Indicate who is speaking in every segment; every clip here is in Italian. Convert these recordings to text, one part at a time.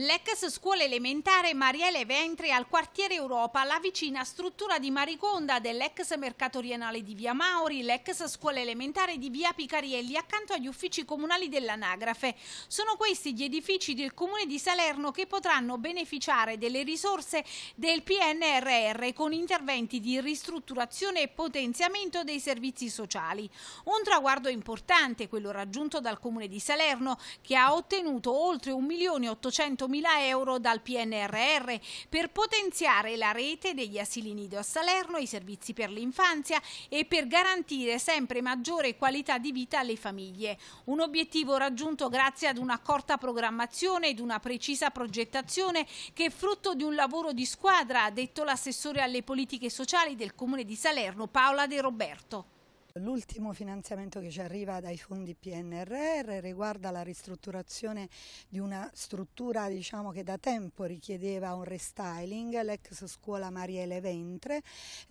Speaker 1: L'ex scuola elementare Mariele Ventri al quartiere Europa, la vicina struttura di Mariconda dell'ex mercato rienale di Via Mauri, l'ex scuola elementare di Via Picarielli accanto agli uffici comunali dell'anagrafe. Sono questi gli edifici del comune di Salerno che potranno beneficiare delle risorse del PNRR con interventi di ristrutturazione e potenziamento dei servizi sociali. Un traguardo importante quello raggiunto dal comune di Salerno che ha ottenuto oltre 1.800.000 100.000 euro dal PNRR per potenziare la rete degli asili nido a Salerno, i servizi per l'infanzia e per garantire sempre maggiore qualità di vita alle famiglie. Un obiettivo raggiunto grazie ad una corta programmazione ed una precisa progettazione che è frutto di un lavoro di squadra, ha detto l'assessore alle politiche sociali del Comune di Salerno Paola De Roberto.
Speaker 2: L'ultimo finanziamento che ci arriva dai fondi PNRR riguarda la ristrutturazione di una struttura diciamo, che da tempo richiedeva un restyling, l'ex scuola Mariele Ventre.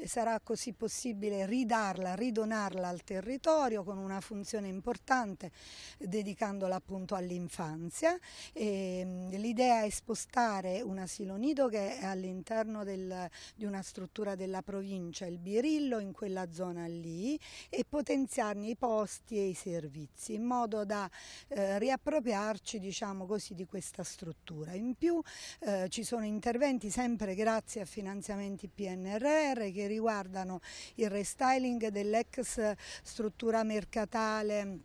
Speaker 2: Sarà così possibile ridarla, ridonarla al territorio con una funzione importante dedicandola appunto all'infanzia. Ehm, l'idea è spostare un asilo nido che è all'interno di una struttura della provincia, il Birillo, in quella zona lì e potenziarne i posti e i servizi in modo da eh, riappropriarci diciamo così, di questa struttura. In più eh, ci sono interventi sempre grazie a finanziamenti PNRR che riguardano il restyling dell'ex struttura mercatale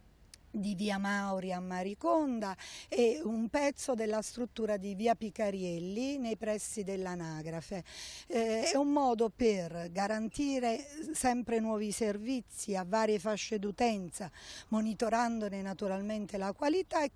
Speaker 2: di via Mauri a Mariconda e un pezzo della struttura di via Picarielli nei pressi dell'anagrafe. Eh, è un modo per garantire sempre nuovi servizi a varie fasce d'utenza, monitorandone naturalmente la qualità e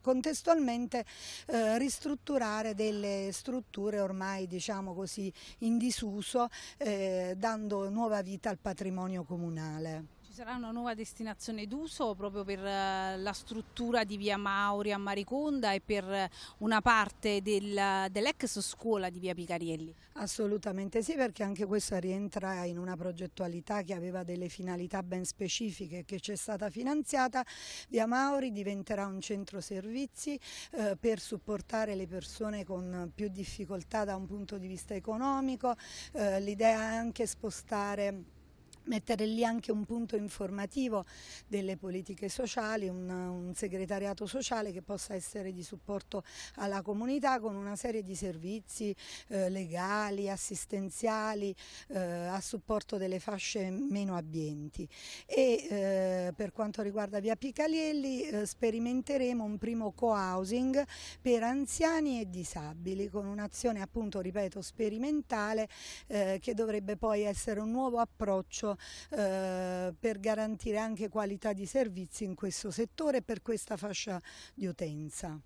Speaker 2: contestualmente eh, ristrutturare delle strutture ormai diciamo così, in disuso, eh, dando nuova vita al patrimonio comunale.
Speaker 1: Ci sarà una nuova destinazione d'uso proprio per eh, la struttura di via Mauri a Mariconda e per eh, una parte del, eh, dell'ex scuola di via Picarielli?
Speaker 2: Assolutamente sì perché anche questa rientra in una progettualità che aveva delle finalità ben specifiche che ci è stata finanziata. Via Mauri diventerà un centro servizi eh, per supportare le persone con più difficoltà da un punto di vista economico, eh, l'idea è anche spostare mettere lì anche un punto informativo delle politiche sociali, un, un, segretariato sociale che possa essere di supporto alla comunità con una serie di servizi eh, legali, assistenziali, eh, a supporto delle fasce meno abbienti. E, eh, per quanto riguarda Via Picalielli eh, sperimenteremo un primo co-housing per anziani e disabili con un'azione appunto, ripeto, sperimentale eh, che dovrebbe poi essere un nuovo approccio eh, per garantire anche qualità di servizi in questo settore e per questa fascia di utenza.